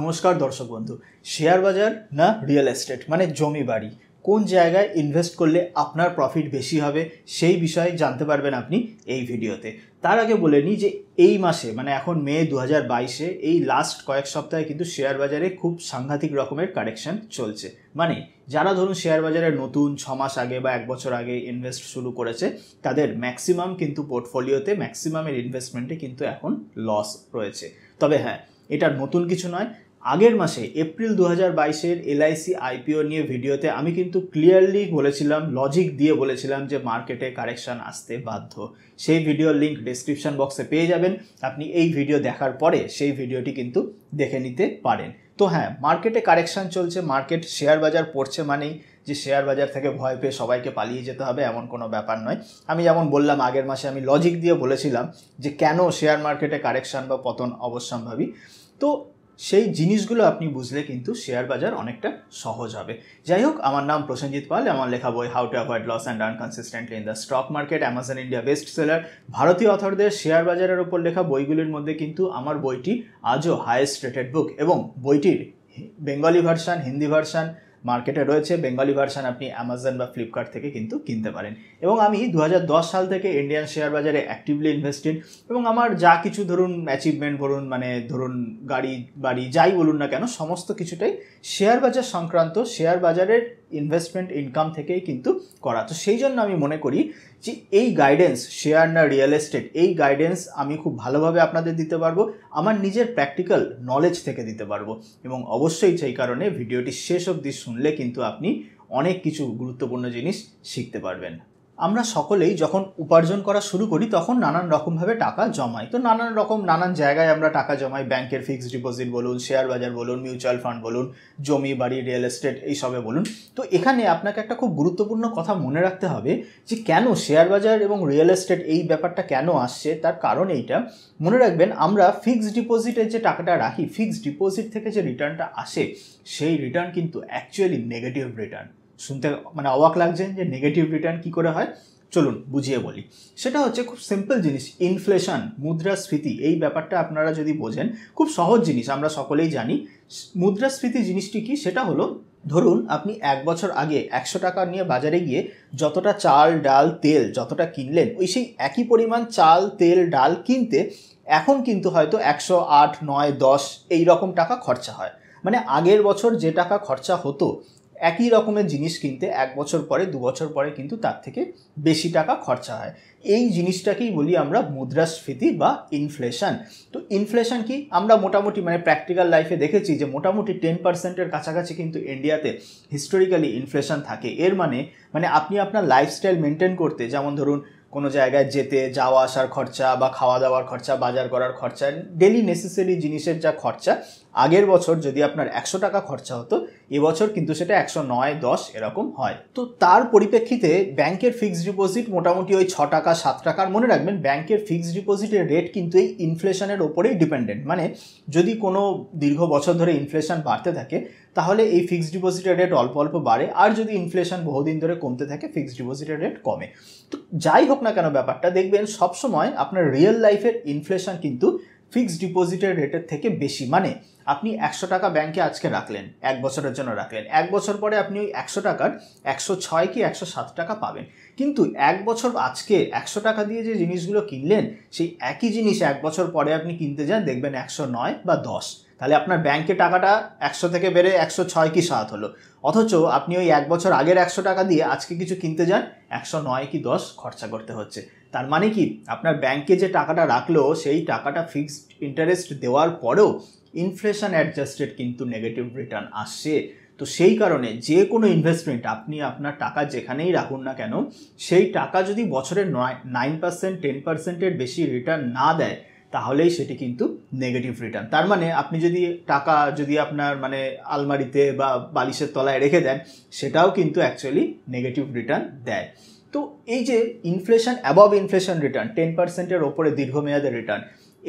নমস্কার দর্শক বন্ধু শেয়ার বাজার না রিয়েল এস্টেট মানে জমি বাড়ি কোন জায়গায় ইনভেস্ট করলে আপনার প্রফিট বেশি হবে সেই বিষয়ে জানতে পারবেন আপনি এই ভিডিওতে তার আগে বলে নিই যে এই মাসে মানে এখন মে দু হাজার বাইশে এই লাস্ট কয়েক সপ্তাহে কিন্তু শেয়ার বাজারে খুব সাংঘাতিক রকমের কারেকশন চলছে মানে যারা ধরুন শেয়ার বাজারে নতুন ছ মাস আগে বা এক বছর আগে ইনভেস্ট শুরু করেছে তাদের ম্যাক্সিমাম কিন্তু পোর্টফোলিওতে ম্যাক্সিমামের ইনভেস্টমেন্টে কিন্তু এখন লস রয়েছে তবে হ্যাঁ এটা নতুন কিছু নয় আগের মাসে এপ্রিল দু হাজার বাইশের এলআইসি আইপিও নিয়ে ভিডিওতে আমি কিন্তু ক্লিয়ারলি বলেছিলাম লজিক দিয়ে বলেছিলাম যে মার্কেটে কারেকশান আসতে বাধ্য সেই ভিডিওর লিঙ্ক ডিসক্রিপশান বক্সে পেয়ে যাবেন আপনি এই ভিডিও দেখার পরে সেই ভিডিওটি কিন্তু দেখে নিতে পারেন তো হ্যাঁ মার্কেটে কারেকশান চলছে মার্কেট শেয়ার বাজার পড়ছে মানেই যে শেয়ার বাজার থেকে ভয় পেয়ে সবাইকে পালিয়ে যেতে হবে এমন কোনো ব্যাপার নয় আমি যেমন বললাম আগের মাসে আমি লজিক দিয়ে বলেছিলাম যে কেন শেয়ার মার্কেটে কারেকশান বা পতন অবশ্যম্ভাবী তো সেই জিনিসগুলো আপনি বুঝলে কিন্তু শেয়ার বাজার অনেকটা সহজ হবে যাই হোক আমার নাম প্রসেনজিৎ পাল আমার লেখা বই how to avoid loss and earn consistently in the stock market Amazon India best seller ভারতীয় অথরদের শেয়ার বাজারের ওপর লেখা বইগুলির মধ্যে কিন্তু আমার বইটি আজও হায়েস্ট রেটেড বুক এবং বইটির বেঙ্গলি ভার্সান হিন্দি ভার্সান মার্কেটে রয়েছে বেঙ্গলি ভার্সান আপনি অ্যামাজন বা ফ্লিপকার্ট থেকে কিন্তু কিনতে পারেন এবং আমি দু সাল থেকে ইন্ডিয়ান শেয়ার বাজারে অ্যাক্টিভলি ইনভেস্টেড এবং আমার যা কিছু ধরুন অ্যাচিভমেন্ট বলুন মানে ধরুন গাড়ি বাড়ি যাই বলুন না কেন সমস্ত কিছুটাই শেয়ার বাজার সংক্রান্ত শেয়ার বাজারের ইনভেস্টমেন্ট ইনকাম থেকেই কিন্তু করা তো সেই জন্য আমি মনে করি যে এই গাইডেন্স শেয়ার না রিয়েল এস্টেট এই গাইডেন্স আমি খুব ভালোভাবে আপনাদের দিতে পারবো আমার নিজের প্র্যাকটিক্যাল নলেজ থেকে দিতে পারবো এবং অবশ্যই সেই কারণে ভিডিওটি শেষ অবধি শুন শুনলে কিন্তু আপনি অনেক কিছু গুরুত্বপূর্ণ জিনিস শিখতে পারবেন আমরা সকলেই যখন উপার্জন করা শুরু করি তখন নানান রকমভাবে টাকা জমাই তো নানান রকম নানান জায়গায় আমরা টাকা জমাই ব্যাংকের ফিক্সড ডিপোজিট বলুন শেয়ার বাজার বলুন মিউচুয়াল ফান্ড বলুন জমি বাড়ি রিয়েল এস্টেট এইসবে বলুন তো এখানে আপনাকে একটা খুব গুরুত্বপূর্ণ কথা মনে রাখতে হবে যে কেন শেয়ার বাজার এবং রিয়েল এস্টেট এই ব্যাপারটা কেন আসছে তার কারণ এইটা মনে রাখবেন আমরা ফিক্সড ডিপোজিটের যে টাকাটা রাখি ফিক্সড ডিপোজিট থেকে যে রিটার্নটা আসে সেই রিটার্ন কিন্তু অ্যাকচুয়ালি নেগেটিভ রিটার্ন শুনতে মানে অবাক লাগছে যে নেগেটিভ রিটার্ন কী করে হয় চলুন বুঝিয়ে বলি সেটা হচ্ছে খুব সিম্পল জিনিস ইনফ্লেশন মুদ্রাস্ফীতি এই ব্যাপারটা আপনারা যদি বোঝেন খুব সহজ জিনিস আমরা সকলেই জানি মুদ্রাস্ফীতি জিনিসটি কি সেটা হলো ধরুন আপনি এক বছর আগে একশো টাকা নিয়ে বাজারে গিয়ে যতটা চাল ডাল তেল যতটা কিনলেন ওই সেই একই পরিমাণ চাল তেল ডাল কিনতে এখন কিন্তু হয়তো একশো আট নয় দশ এই রকম টাকা খরচা হয় মানে আগের বছর যে টাকা খরচা হতো একই রকমের জিনিস কিনতে এক বছর পরে দু বছর পরে কিন্তু তার থেকে বেশি টাকা খরচা হয় এই জিনিসটাকেই বলি আমরা মুদ্রাস্ফীতি বা ইনফ্লেশন তো ইনফ্লেশন কি আমরা মোটামুটি মানে প্র্যাকটিক্যাল লাইফে দেখেছি যে মোটামুটি টেন পার্সেন্টের কাছাকাছি কিন্তু ইন্ডিয়াতে হিস্টোরিক্যালি ইনফ্লেশন থাকে এর মানে মানে আপনি আপনার লাইফস্টাইল মেনটেন করতে যেমন ধরুন কোনো জায়গায় যেতে যাওয়া আসার খরচা বা খাওয়া দাওয়ার খরচা বাজার করার খরচা ডেলি নেসেসারি জিনিসের যা খরচা আগের বছর যদি আপনার একশো টাকা খরচা হতো এবছর কিন্তু সেটা একশো নয় দশ এরকম হয় তো তার পরিপ্রেক্ষিতে ব্যাংকের ফিক্সড ডিপোজিট মোটামুটি ওই ছ টাকা সাত টাকার মনে রাখবেন ব্যাংকের ফিক্সড ডিপোজিটের রেট কিন্তু এই ইনফ্লেশনের ওপরেই ডিপেন্ডেন্ট মানে যদি কোনো দীর্ঘ বছর ধরে ইনফ্লেশন বাড়তে থাকে তাহলে এই ফিক্সড ডিপোজিটের রেট অল্প অল্প বাড়ে আর যদি ইনফ্লেশন বহুদিন ধরে কমতে থাকে ফিক্সড ডিপোজিটের রেট কমে তো যাই হোক না কেন ব্যাপারটা দেখবেন সবসময় আপনার রিয়েল লাইফের ইনফ্লেশন কিন্তু ফিক্সড ডিপোজিটের রেটের থেকে বেশি মানে আপনি একশো টাকা ব্যাংকে আজকে রাখলেন এক বছরের জন্য রাখলেন এক বছর পরে আপনি ওই একশো টাকার একশো ছয় কি একশো সাত টাকা পাবেন কিন্তু এক বছর আজকে একশো টাকা দিয়ে যে জিনিসগুলো কিনলেন সেই একই জিনিস এক বছর পরে আপনি কিনতে যান দেখবেন একশো নয় বা দশ তাহলে আপনার ব্যাংকে টাকাটা একশো থেকে বেড়ে একশো ছয় কি সাত হলো অথচ আপনি ওই এক বছর আগের একশো টাকা দিয়ে আজকে কিছু কিনতে যান একশো নয় কি দশ খরচা করতে হচ্ছে তার মানে কি আপনার ব্যাংকে যে টাকাটা রাখলো সেই টাকাটা ফিক্সড ইন্টারেস্ট দেওয়ার পরেও ইনফ্লেশন অ্যাডজাস্টেড কিন্তু নেগেটিভ রিটার্ন আসছে তো সেই কারণে যে কোনো ইনভেস্টমেন্ট আপনি আপনার টাকা যেখানেই রাখুন না কেন সেই টাকা যদি বছরে নয় নাইন পার্সেন্ট টেন পার্সেন্টের বেশি রিটার্ন না দেয় তাহলেই সেটি কিন্তু নেগেটিভ রিটার্ন তার মানে আপনি যদি টাকা যদি আপনার মানে আলমারিতে বা বালিশের তলায় রেখে দেন সেটাও কিন্তু অ্যাকচুয়ালি নেগেটিভ রিটার্ন দেয় তো এই যে inflation above inflation return ten পার্সেন্টের ওপরে দীর্ঘমেয়াদের রিটার্ন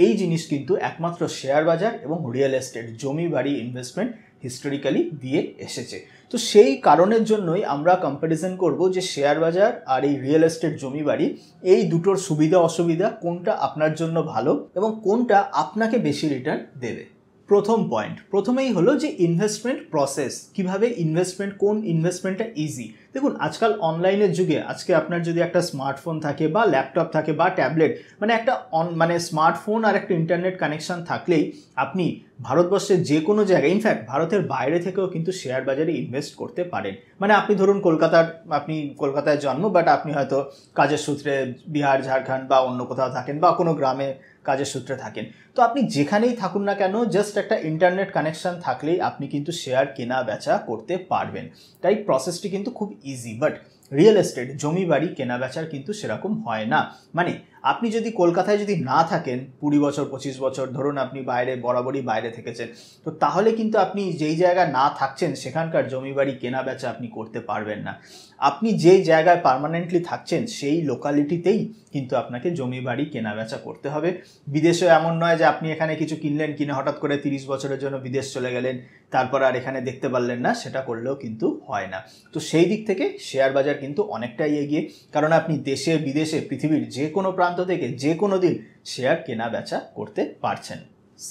এই জিনিস কিন্তু একমাত্র শেয়ার বাজার এবং রিয়েল এস্টেট জমি বাড়ি ইনভেস্টমেন্ট হিস্টোরিক্যালি দিয়ে এসেছে তো সেই কারণের জন্যই আমরা কম্প্যারিজন করব যে শেয়ার বাজার আর এই রিয়েল এস্টেট জমি বাড়ি এই দুটোর সুবিধা অসুবিধা কোনটা আপনার জন্য ভালো এবং কোনটা আপনাকে বেশি রিটার্ন দেবে প্রথম পয়েন্ট প্রথমেই হলো যে ইনভেস্টমেন্ট প্রসেস কিভাবে ইনভেস্টমেন্ট কোন ইনভেস্টমেন্টটা ইজি দেখুন আজকাল অনলাইনের যুগে আজকে আপনার যদি একটা স্মার্টফোন থাকে বা ল্যাপটপ থাকে বা ট্যাবলেট মানে একটা অন মানে স্মার্টফোন আর একটা ইন্টারনেট কানেকশান থাকলেই আপনি ভারতবর্ষের যে কোনো জায়গায় ইনফ্যাক্ট ভারতের বাইরে থেকেও কিন্তু শেয়ার বাজারে ইনভেস্ট করতে পারেন মানে আপনি ধরুন কলকাতার আপনি কলকাতায় জন্ম বাট আপনি হয়তো কাজের সূত্রে বিহার ঝাড়খণ্ড বা অন্য কোথাও থাকেন বা কোনো গ্রামে কাজের সূত্রে থাকেন তো আপনি যেখানেই থাকুন না কেন জাস্ট একটা ইন্টারনেট কানেকশান থাকলেই আপনি কিন্তু শেয়ার কেনা বেচা করতে পারবেন তাই প্রসেসটি কিন্তু খুব ইজি বাট রিয়েল এস্টেট জমি বাড়ি কেনাবেচার কিন্তু সেরকম হয় না মানে আপনি যদি কলকাতায় যদি না থাকেন কুড়ি বছর পঁচিশ বছর ধরুন আপনি বাইরে বরাবরই বাইরে থেকেছেন তো তাহলে কিন্তু আপনি যেই জায়গায় না থাকছেন সেখানকার জমি বাড়ি কেনা বেচা আপনি করতে পারবেন না আপনি যে জায়গায় পারমানেন্টলি থাকছেন সেই লোকালিটিতেই কিন্তু আপনাকে জমি বাড়ি কেনা বেচা করতে হবে বিদেশেও এমন নয় যে আপনি এখানে কিছু কিনলেন কিনে হঠাৎ করে তিরিশ বছরের জন্য বিদেশ চলে গেলেন তারপর আর এখানে দেখতে পারলেন না সেটা করলেও কিন্তু হয় না তো সেই দিক থেকে শেয়ার বাজার কিন্তু অনেকটাই এগিয়ে কারণ আপনি দেশে বিদেশে পৃথিবীর যে কোনো প্রান্ত প্রান্ত থেকে যে কোনো দিন শেয়ার কেনা বেচা করতে পারছেন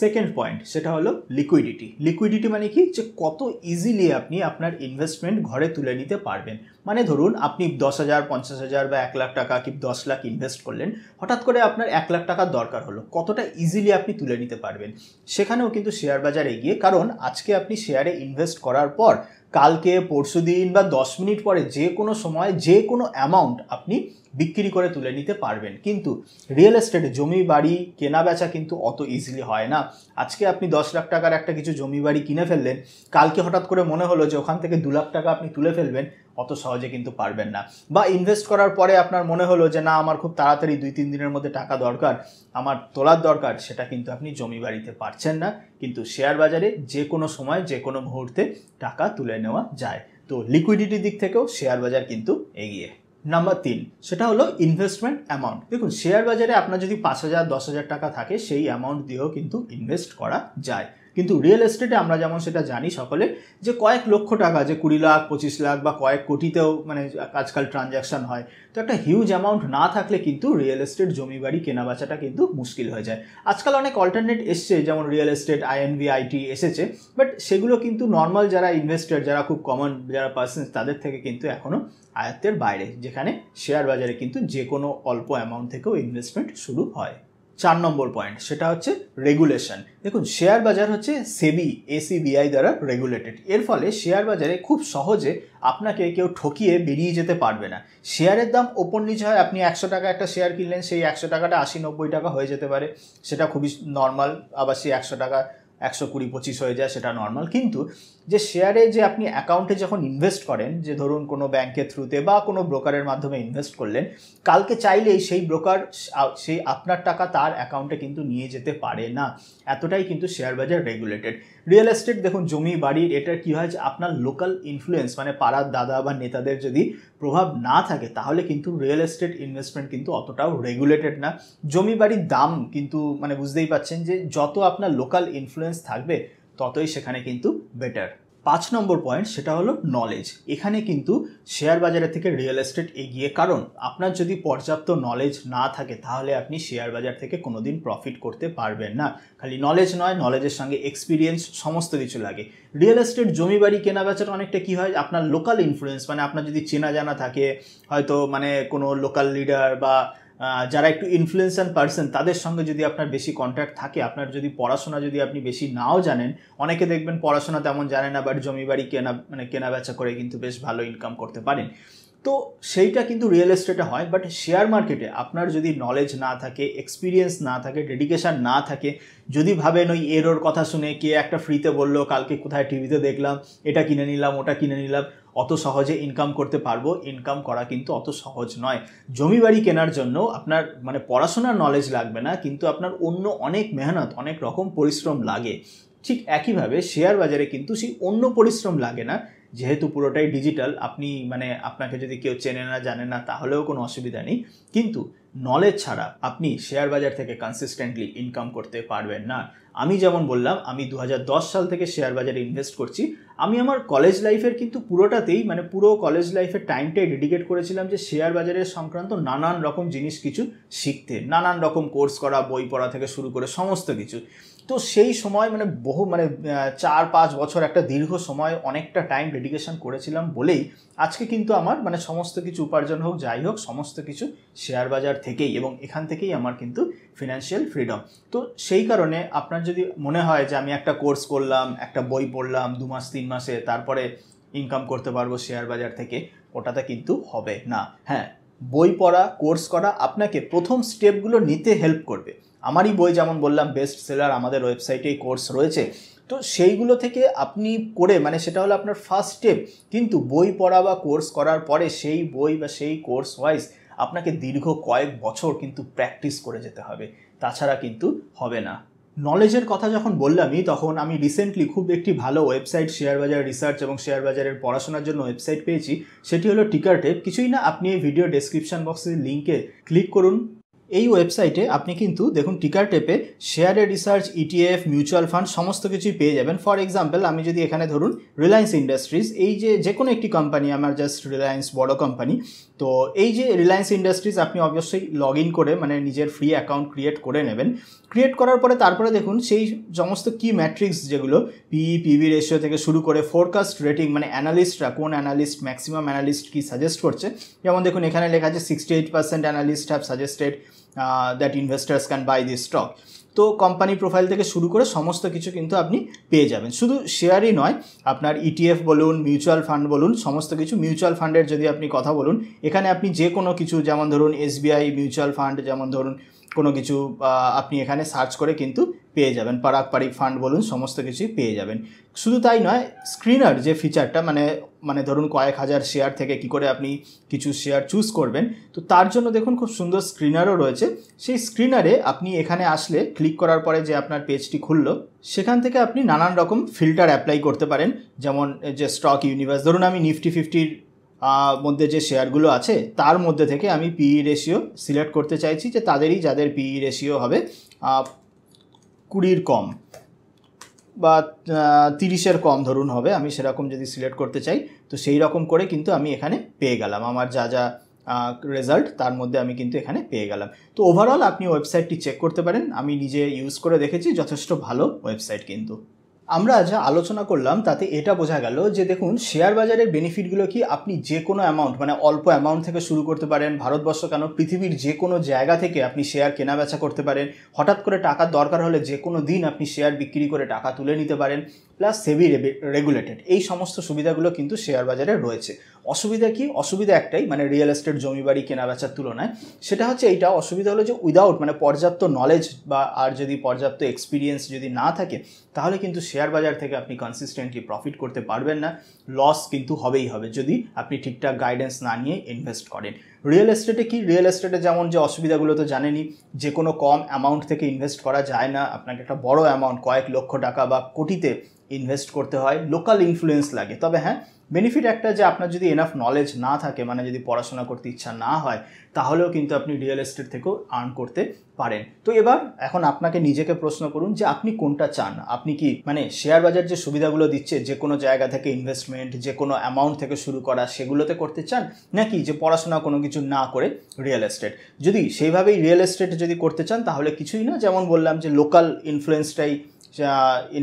সেকেন্ড পয়েন্ট সেটা হলো লিকুইডিটি লিকুইডিটি মানে কি যে কত ইজিলি আপনি আপনার ইনভেস্টমেন্ট ঘরে তুলে নিতে পারবেন মানে ধরুন আপনি দশ হাজার পঞ্চাশ হাজার বা এক লাখ টাকা কি দশ লাখ ইনভেস্ট করলেন হঠাৎ করে আপনার এক লাখ টাকার দরকার হলো কতটা ইজিলি আপনি তুলে নিতে পারবেন সেখানেও কিন্তু শেয়ার বাজারে গিয়ে কারণ আজকে আপনি শেয়ারে ইনভেস্ট করার পর কালকে পরশু দিন বা দশ মিনিট পরে যে কোনো সময় যে কোনো অ্যামাউন্ট আপনি বিক্রি করে তুলে নিতে পারবেন কিন্তু রিয়েল এস্টেটে জমি বাড়ি কেনা বেচা কিন্তু অত ইজিলি হয় না আজকে আপনি দশ লাখ টাকার একটা কিছু জমি বাড়ি কিনে ফেললেন কালকে হঠাৎ করে মনে হলো যে ওখান থেকে দু লাখ টাকা আপনি তুলে ফেলবেন অত সহজে কিন্তু পারবেন না বা ইনভেস্ট করার পরে আপনার মনে হলো যে না আমার খুব তাড়াতাড়ি দুই তিন দিনের মধ্যে টাকা দরকার আমার তোলার দরকার সেটা কিন্তু আপনি জমি বাড়িতে পারছেন না কিন্তু শেয়ার বাজারে যে কোনো সময় যে কোনো মুহূর্তে টাকা তুলে নেওয়া যায় তো লিকুইডিটির দিক থেকেও শেয়ার বাজার কিন্তু এগিয়ে নাম্বার তিন সেটা হলো ইনভেস্টমেন্ট অ্যামাউন্ট দেখুন শেয়ার বাজারে আপনার যদি পাঁচ হাজার দশ হাজার টাকা থাকে সেই অ্যামাউন্ট দিয়েও কিন্তু ইনভেস্ট করা যায় কিন্তু রিয়েল এস্টেটে আমরা যেমন সেটা জানি সকলে যে কয়েক লক্ষ টাকা যে কুড়ি লাখ পঁচিশ লাখ বা কয়েক কোটিতেও মানে আজকাল ট্রানজ্যাকশান হয় তো একটা হিউজ অ্যামাউন্ট না থাকলে কিন্তু রিয়েল এস্টেট জমি বাড়ি কেনা কিন্তু মুশকিল হয়ে যায় আজকাল অনেক অল্টারনেট এসছে যেমন রিয়েল এস্টেট আইএনভি আইটি এসেছে বাট সেগুলো কিন্তু নর্মাল যারা ইনভেস্টার যারা খুব কমন যারা পার্সন তাদের থেকে কিন্তু এখনও আয়ত্তের বাইরে যেখানে শেয়ার বাজারে কিন্তু যে কোনো অল্প অ্যামাউন্ট থেকেও ইনভেস্টমেন্ট শুরু হয় চার নম্বর পয়েন্ট সেটা হচ্ছে রেগুলেশন দেখুন শেয়ার বাজার হচ্ছে সেবি এসিবিআই e দ্বারা রেগুলেটেড এর ফলে শেয়ার বাজারে খুব সহজে আপনাকে কেউ ঠকিয়ে বেরিয়ে যেতে পারবে না শেয়ারের দাম ওপর নিচে হয় আপনি একশো টাকা একটা শেয়ার কিনলেন সেই একশো টাকাটা আশি নব্বই টাকা হয়ে যেতে পারে সেটা খুবই নর্মাল আবার সেই একশো টাকা একশো কুড়ি পঁচিশ হয়ে যায় সেটা নর্মাল কিন্তু যে শেয়ারে যে আপনি অ্যাকাউন্টে যখন ইনভেস্ট করেন যে ধরুন কোনো ব্যাংকের থ্রুতে বা কোনো ব্রোকারের মাধ্যমে ইনভেস্ট করলেন কালকে চাইলেই সেই ব্রোকার সেই আপনার টাকা তার অ্যাকাউন্টে কিন্তু নিয়ে যেতে পারে না এতটাই কিন্তু শেয়ার বাজার রেগুলেটেড রিয়েল এস্টেট দেখুন জমি বাড়ির এটার কী হয় যে আপনার লোকাল ইনফ্লুয়েন্স মানে পাড়ার দাদা বা নেতাদের যদি প্রভাব না থাকে তাহলে কিন্তু রিয়েল এস্টেট ইনভেস্টমেন্ট কিন্তু অতটাও রেগুলেটেড না জমি বাড়ির দাম কিন্তু মানে বুঝতেই পাচ্ছেন যে যত আপনার লোকাল ইনফ্লুয়েন্স থাকবে ততই সেখানে কিন্তু বেটার পাঁচ নম্বর পয়েন্ট সেটা হলো নলেজ এখানে কিন্তু শেয়ার বাজারের থেকে রিয়েল এস্টেট এগিয়ে কারণ আপনার যদি পর্যাপ্ত নলেজ না থাকে তাহলে আপনি শেয়ার বাজার থেকে কোনো দিন প্রফিট করতে পারবেন না খালি নলেজ নয় নলেজের সঙ্গে এক্সপিরিয়েন্স সমস্ত কিছু লাগে রিয়েল এস্টেট জমি বাড়ি কেনা বেচার অনেকটা কী হয় আপনার লোকাল ইনফ্লুয়েন্স মানে আপনার যদি চেনা জানা থাকে হয়তো মানে কোনো লোকাল লিডার বা যারা একটু ইনফ্লুয়েন্সান পার্সন তাদের সঙ্গে যদি আপনার বেশি কন্ট্যাক্ট থাকে আপনার যদি পড়াশোনা যদি আপনি বেশি নাও জানেন অনেকে দেখবেন পড়াশোনা তেমন জানে না বাট জমি বাড়ি কেনা মানে কেনা বেচা করে কিন্তু বেশ ভালো ইনকাম করতে পারেন তো সেইটা কিন্তু রিয়েল এস্টেটে হয় বাট শেয়ার মার্কেটে আপনার যদি নলেজ না থাকে এক্সপিরিয়েন্স না থাকে ডেডিকেশান না থাকে যদি ভাবেন ওই এরোর কথা শুনে কে একটা ফ্রিতে বললো কালকে কোথায় টিভিতে দেখলাম এটা কিনে নিলাম ওটা কিনে নিলাম অত সহজে ইনকাম করতে পারবো ইনকাম করা কিন্তু অত সহজ নয় জমি বাড়ি কেনার জন্য আপনার মানে পড়াশোনার নলেজ লাগবে না কিন্তু আপনার অন্য অনেক মেহনত অনেক রকম পরিশ্রম লাগে ঠিক একইভাবে শেয়ার বাজারে কিন্তু সেই অন্য পরিশ্রম লাগে না যেহেতু পুরোটাই ডিজিটাল আপনি মানে আপনাকে যদি কেউ চেনে না জানে না তাহলেও কোনো অসুবিধা নেই কিন্তু নলেজ ছাড়া আপনি শেয়ার বাজার থেকে কনসিস্টেন্টলি ইনকাম করতে পারবেন না আমি যেমন বললাম আমি দু সাল থেকে শেয়ার বাজারে ইনভেস্ট করছি আমি আমার কলেজ লাইফের কিন্তু পুরোটাতেই মানে পুরো কলেজ লাইফের টাইমটাই ডেডিকেট করেছিলাম যে শেয়ার বাজারের সংক্রান্ত নানান রকম জিনিস কিছু শিখতে নানান রকম কোর্স করা বই পড়া থেকে শুরু করে সমস্ত কিছু তো সেই সময় মানে বহু মানে চার পাঁচ বছর একটা দীর্ঘ সময় অনেকটা টাইম ডেডিকেশন করেছিলাম বলেই আজকে কিন্তু আমার মানে সমস্ত কিছু উপার্জন হোক যাই হোক সমস্ত কিছু শেয়ার বাজার থেকেই এবং এখান থেকেই আমার কিন্তু ফিনান্সিয়াল ফ্রিডম তো সেই কারণে আপনার যদি মনে হয় যে আমি একটা কোর্স করলাম একটা বই পড়লাম দু মাস তিন মাসে তারপরে ইনকাম করতে পারবো শেয়ার বাজার থেকে ওটাতে কিন্তু হবে না হ্যাঁ বই পড়া কোর্স করা আপনাকে প্রথম স্টেপগুলো নিতে হেল্প করবে আমারই বই যেমন বললাম বেস্ট সেলার আমাদের ওয়েবসাইটেই কোর্স রয়েছে তো সেইগুলো থেকে আপনি করে মানে সেটা হলো আপনার ফার্স্ট স্টেপ কিন্তু বই পড়া বা কোর্স করার পরে সেই বই বা সেই কোর্স ওয়াইজ আপনাকে দীর্ঘ কয়েক বছর কিন্তু প্র্যাকটিস করে যেতে হবে তাছাড়া কিন্তু হবে না নলেজের কথা যখন বললামই তখন আমি রিসেন্টলি খুব একটি ভালো ওয়েবসাইট শেয়ার বাজার রিসার্চ এবং শেয়ার বাজারের পড়াশোনার জন্য ওয়েবসাইট পেয়েছি সেটি হলো টিকার টেপ কিছুই না আপনি এই ভিডিও ডেসক্রিপশন বক্সের লিঙ্কে ক্লিক করুন এই ওয়েবসাইটে আপনি কিন্তু দেখুন টিকার টেপে শেয়ারে রিসার্চ ইটিএফ মিউচুয়াল ফান্ড সমস্ত কিছুই পেয়ে যাবেন ফর এক্সাম্পল আমি যদি এখানে ধরুন রিলায়েন্স ইন্ডাস্ট্রিজ এই যে যে কোনো একটি কোম্পানি আমার জাস্ট রিলায়েন্স বড় কোম্পানি তো এই যে রিলায়েন্স ইন্ডাস্ট্রিজ আপনি অবশ্যই লগ ইন করে মানে নিজের ফ্রি অ্যাকাউন্ট ক্রিয়েট করে নেবেন ক্রিয়েট করার পরে তারপরে দেখুন সেই সমস্ত কি ম্যাট্রিক্স যেগুলো পিই পিভি রেশিও থেকে শুরু করে ফোরকাস্ট রেটিং মানে অ্যানালিস্টরা কোন অ্যানালিস্ট ম্যাক্সিমাম অ্যানালিস্ট কি সাজেস্ট করছে যেমন দেখুন এখানে লেখা আছে sixty eight percent analyst have suggested that investors can buy this stock তো কোম্পানি প্রোফাইল থেকে শুরু করে সমস্ত কিছু কিন্তু আপনি পেয়ে যাবেন শুধু শেয়ারই নয় আপনার ইটিএফ e বলুন মিউচুয়াল ফান্ড বলুন সমস্ত কিছু মিউচুয়াল ফান্ডের যদি আপনি কথা বলুন এখানে আপনি যে কোনো কিছু যেমন ধরুন এসবিআই মিউচুয়াল ফান্ড যেমন ধরুন কোনো কিছু আপনি এখানে সার্চ করে কিন্তু পেয়ে যাবেন পারাপারিক ফান্ড বলুন সমস্ত কিছুই পেয়ে যাবেন শুধু তাই নয় স্ক্রিনার যে ফিচারটা মানে মানে ধরুন কয়েক হাজার শেয়ার থেকে কি করে আপনি কিছু শেয়ার চুজ করবেন তো তার জন্য দেখুন খুব সুন্দর স্ক্রিনারও রয়েছে সেই স্ক্রিনারে আপনি এখানে আসলে ক্লিক করার পরে যে আপনার পেজটি খুললো সেখান থেকে আপনি নানান রকম ফিল্টার অ্যাপ্লাই করতে পারেন যেমন যে স্টক ইউনিভার্স ধরুন আমি নিফটি ফিফটির মধ্যে যে শেয়ারগুলো আছে তার মধ্যে থেকে আমি পিই রেশিও সিলেক্ট করতে চাইছি যে তাদেরই যাদের পিই রেশিও e হবে কুড়ির কম বা তিরিশের কম ধরুন হবে আমি সেরকম যদি সিলেক্ট করতে চাই তো সেই রকম করে কিন্তু আমি এখানে পেয়ে গেলাম আমার যা যা রেজাল্ট তার মধ্যে আমি কিন্তু এখানে পেয়ে গেলাম তো ওভারঅল আপনি ওয়েবসাইটটি চেক করতে পারেন আমি নিজে ইউজ করে দেখেছি যথেষ্ট ভালো ওয়েবসাইট কিন্তু আমরা যা আলোচনা করলাম তাতে এটা বোঝা গেল যে দেখুন শেয়ার বাজারের বেনিফিটগুলো কি আপনি যে কোনো অ্যামাউন্ট মানে অল্প অ্যামাউন্ট থেকে শুরু করতে পারেন ভারতবর্ষ কেন পৃথিবীর যে কোনো জায়গা থেকে আপনি শেয়ার কেনা বেচা করতে পারেন হঠাৎ করে টাকার দরকার হলে যে কোনো দিন আপনি শেয়ার বিক্রি করে টাকা তুলে নিতে পারেন প্লাস সেবি রেগুলেটেড এই সমস্ত সুবিধাগুলো কিন্তু শেয়ার বাজারে রয়েছে অসুবিধা কি অসুবিধা একটাই মানে রিয়েল এস্টেট জমি বাড়ি কেনা বেচার তুলনায় সেটা হচ্ছে এইটা অসুবিধা হলো যে উইদাউট মানে পর্যাপ্ত নলেজ বা আর যদি পর্যাপ্ত এক্সপিরিয়েন্স যদি না থাকে তাহলে কিন্তু শেয়ার বাজার থেকে আপনি কনসিস্টেন্টলি প্রফিট করতে পারবেন না লস কিন্তু হবেই হবে যদি আপনি ঠিকঠাক গাইডেন্স না নিয়ে ইনভেস্ট করেন রিয়েল এস্টেটে কি রিয়েল এস্টেটে যেমন যে অসুবিধাগুলো তো জানেনি যে কোনো কম অ্যামাউন্ট থেকে ইনভেস্ট করা যায় না আপনাকে একটা বড় অ্যামাউন্ট কয়েক লক্ষ টাকা বা কোটিতে ইনভেস্ট করতে হয় লোকাল ইনফ্লুয়েন্স লাগে তবে হ্যাঁ বেনিফিট একটা যে আপনার যদি এনাফ নলেজ না থাকে মানে যদি পড়াশোনা করতে ইচ্ছা না হয় তাহলেও কিন্তু আপনি রিয়েল এস্টেট থেকেও আর্ন করতে পারেন তো এবার এখন আপনাকে নিজেকে প্রশ্ন করুন যে আপনি কোনটা চান আপনি কি মানে শেয়ার বাজার যে সুবিধাগুলো দিচ্ছে যে কোনো জায়গা থেকে ইনভেস্টমেন্ট যে কোনো অ্যামাউন্ট থেকে শুরু করা সেগুলোতে করতে চান নাকি যে পড়াশোনা কোনো কিছু না করে রিয়েল এস্টেট যদি সেইভাবেই রিয়েল এস্টেট যদি করতে চান তাহলে কিছুই না যেমন বললাম যে লোকাল ইনফ্লুয়েন্সটাই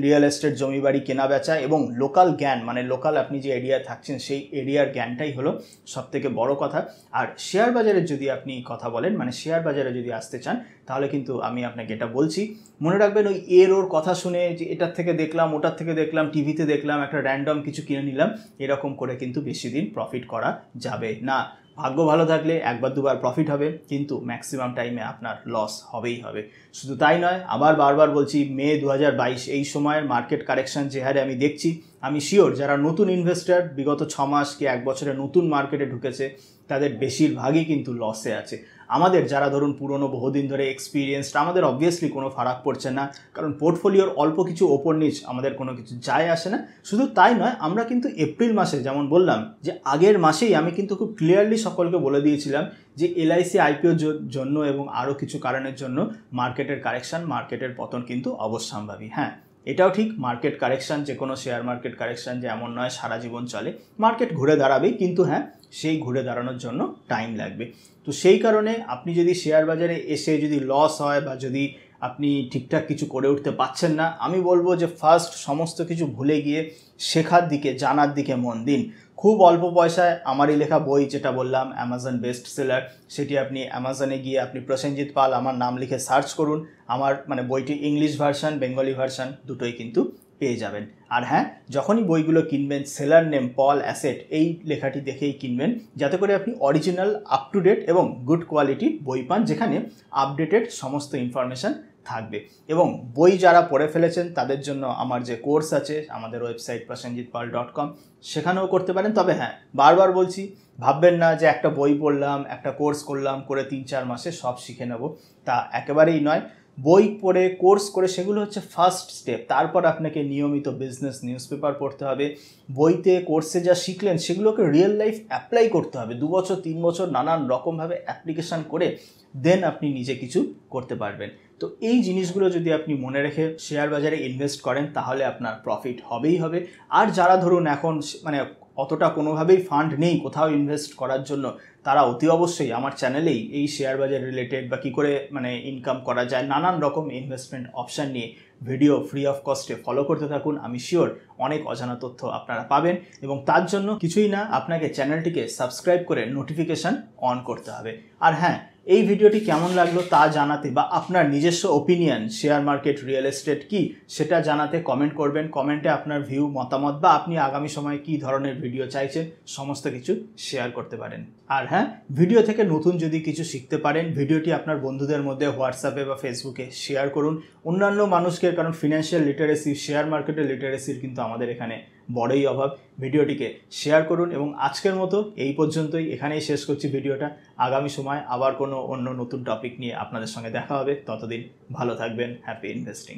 রিয়েল এস্টেট জমি বাড়ি কেনা বেচা এবং লোকাল জ্ঞান মানে লোকাল আপনি যে এরিয়ায় থাকছেন সেই এরিয়ার জ্ঞানটাই হলো থেকে বড় কথা আর শেয়ার বাজারে যদি আপনি কথা বলেন মানে শেয়ার বাজারে যদি আসতে চান তাহলে কিন্তু আমি আপনাকে এটা বলছি মনে রাখবেন ওই এর ওর কথা শুনে যে এটার থেকে দেখলাম ওটার থেকে দেখলাম টিভিতে দেখলাম একটা র্যান্ডম কিছু কিনে নিলাম এরকম করে কিন্তু বেশি দিন প্রফিট করা যাবে না ভাগ্য ভালো থাকলে একবার দুবার প্রফিট হবে কিন্তু ম্যাক্সিমাম টাইমে আপনার লস হবেই হবে শুধু তাই নয় আবার বারবার বলছি মে দু এই সময়ের মার্কেট কারেকশান যে হারে আমি দেখছি আমি শিওর যারা নতুন ইনভেস্টার বিগত ছ মাস কি এক বছরে নতুন মার্কেটে ঢুকেছে তাদের বেশিরভাগই কিন্তু লসে আছে আমাদের যারা ধরুন পুরনো বহুদিন ধরে এক্সপিরিয়েন্সড আমাদের অবভিয়াসলি কোনো ফারাক পড়ছে না কারণ পোর্টফোলিওর অল্প কিছু ওপর নিচ আমাদের কোনো কিছু যায় আসে না শুধু তাই নয় আমরা কিন্তু এপ্রিল মাসে যেমন বললাম যে আগের মাসেই আমি কিন্তু খুব ক্লিয়ারলি সকলকে বলে দিয়েছিলাম যে এলআইসি আইপিওর জন্য এবং আরও কিছু কারণের জন্য মার্কেটের কারেকশান মার্কেটের পতন কিন্তু অবশ্যম্ভাবী হ্যাঁ এটাও ঠিক মার্কেট কারেকশান যে কোনো শেয়ার মার্কেট কারেকশান যে এমন নয় সারা জীবন চলে মার্কেট ঘুরে দাঁড়াবে কিন্তু হ্যাঁ সেই ঘুরে দাঁড়ানোর জন্য টাইম লাগবে তো সেই কারণে আপনি যদি শেয়ার বাজারে এসে যদি লস হয় বা যদি আপনি ঠিকঠাক কিছু করে উঠতে পারছেন না আমি বলবো যে ফার্স্ট সমস্ত কিছু ভুলে গিয়ে শেখার দিকে জানার দিকে মন দিন খুব অল্প পয়সায় আমারই লেখা বই যেটা বললাম অ্যামাজন বেস্ট সেলার সেটি আপনি অ্যামাজনে গিয়ে আপনি প্রসেনজিৎ পাল আমার নাম লিখে সার্চ করুন আমার মানে বইটি ইংলিশ ভার্সান বেঙ্গলি ভার্সান দুটোই কিন্তু পেয়ে যাবেন আর হ্যাঁ যখনই বইগুলো কিনবেন সেলার নেম পল অ্যাসেট এই লেখাটি দেখেই কিনবেন যাতে করে আপনি অরিজিনাল আপ টু ডেট এবং গুড কোয়ালিটির বই পান যেখানে আপডেটেড সমস্ত ইনফরমেশান থাকবে এবং বই যারা পড়ে ফেলেছেন তাদের জন্য আমার যে কোর্স আছে আমাদের website Prasenjit Pal dot com সেখানেও করতে পারেন তবে হ্যাঁ বারবার বলছি ভাববেন না যে একটা বই পড়লাম একটা কোর্স করলাম করে তিন চার মাসে সব শিখে নেব তা একেবারেই নয় বই পড়ে কোর্স করে সেগুলো হচ্ছে ফার্স্ট স্টেপ তারপর আপনাকে নিয়মিত বিজনেস নিউজ পেপার পড়তে হবে বইতে কোর্সে যা শিখলেন সেগুলোকে রিয়েল লাইফ অ্যাপ্লাই করতে হবে দু বছর তিন বছর নানান রকমভাবে অ্যাপ্লিকেশান করে দেন আপনি নিজে কিছু করতে পারবেন তো এই জিনিসগুলো যদি আপনি মনে রেখে শেয়ার বাজারে ইনভেস্ট করেন তাহলে আপনার প্রফিট হবেই হবে আর যারা ধরুন এখন মানে অতটা কোনোভাবেই ফান্ড নেই কোথাও ইনভেস্ট করার জন্য তারা অতি অবশ্যই আমার চ্যানেলেই এই শেয়ার বাজার রিলেটেড বা কী করে মানে ইনকাম করা যায় নানান রকম ইনভেস্টমেন্ট অপশান নিয়ে ভিডিও ফ্রি অফ কস্টে ফলো করতে থাকুন আমি শিওর অনেক অজানা তথ্য আপনারা পাবেন এবং তার জন্য কিছুই না আপনাকে চ্যানেলটিকে সাবস্ক্রাইব করে নোটিফিকেশান অন করতে হবে আর হ্যাঁ এই ভিডিওটি কেমন লাগলো তা জানাতে বা আপনার নিজস্ব opinion share market real estate কি সেটা জানাতে কমেন্ট করবেন কমেন্টে আপনার ভিউ মতামত বা আপনি আগামী সময়ে কি ধরনের ভিডিও চাইছেন সমস্ত কিছু শেয়ার করতে পারেন আর হ্যাঁ ভিডিও থেকে নতুন যদি কিছু শিখতে পারেন ভিডিওটি আপনার বন্ধুদের মধ্যে হোয়াটসঅ্যাপে বা ফেসবুকে শেয়ার করুন অন্যান্য মানুষকে কারণ ফিনান্সিয়াল লিটারেসি শেয়ার মার্কেটের লিটারেসির কিন্তু আমাদের এখানে বড়ই অভাব ভিডিওটিকে শেয়ার করুন এবং আজকের মতো এই পর্যন্তই এখানেই শেষ করছি ভিডিওটা আগামী সময় আবার কোনো অন্য নতুন টপিক নিয়ে আপনাদের সঙ্গে দেখা হবে ততদিন ভালো থাকবেন হ্যাপি ইনভেস্টিং